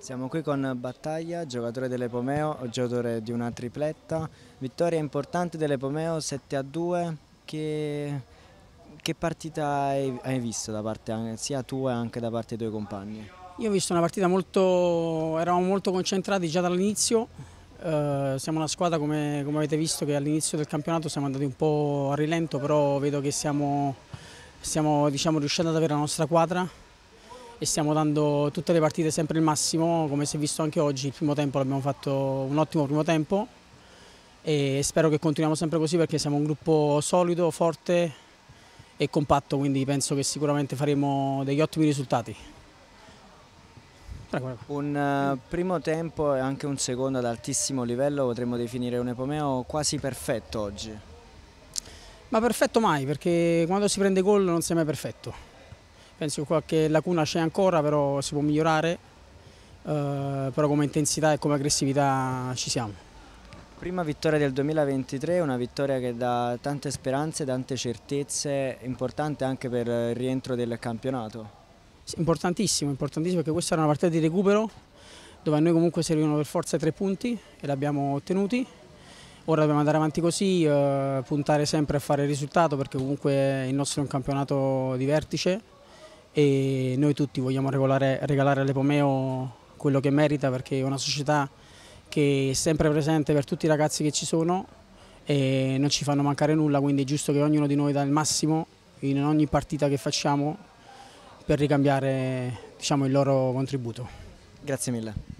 Siamo qui con Battaglia, giocatore dell'Epomeo, giocatore di una tripletta. Vittoria importante dell'Epomeo 7 a 2. Che, che partita hai, hai, visto da parte sia tua che da parte dei tuoi compagni? Io ho visto una partita molto. eravamo molto concentrati già dall'inizio. Eh, siamo una squadra, come, come avete visto, che all'inizio del campionato siamo andati un po' a rilento, però vedo che siamo, siamo diciamo, riusciti ad avere la nostra quadra e stiamo dando tutte le partite sempre il massimo, come si è visto anche oggi, il primo tempo l'abbiamo fatto un ottimo primo tempo e spero che continuiamo sempre così perché siamo un gruppo solido, forte e compatto, quindi penso che sicuramente faremo degli ottimi risultati. Prego, prego. Un eh, primo tempo e anche un secondo ad altissimo livello potremmo definire un epomeo quasi perfetto oggi. Ma perfetto mai, perché quando si prende gol non si è mai perfetto Penso che qualche lacuna c'è ancora, però si può migliorare, eh, però come intensità e come aggressività ci siamo. Prima vittoria del 2023, una vittoria che dà tante speranze, tante certezze, importante anche per il rientro del campionato. Sì, importantissimo, importantissimo perché questa era una partita di recupero dove a noi comunque servivano per forza tre punti e li abbiamo ottenuti. Ora dobbiamo andare avanti così, eh, puntare sempre a fare il risultato perché comunque il nostro è un campionato di vertice e noi tutti vogliamo regolare, regalare all'Epomeo quello che merita perché è una società che è sempre presente per tutti i ragazzi che ci sono e non ci fanno mancare nulla, quindi è giusto che ognuno di noi dà il massimo in ogni partita che facciamo per ricambiare diciamo, il loro contributo. Grazie mille.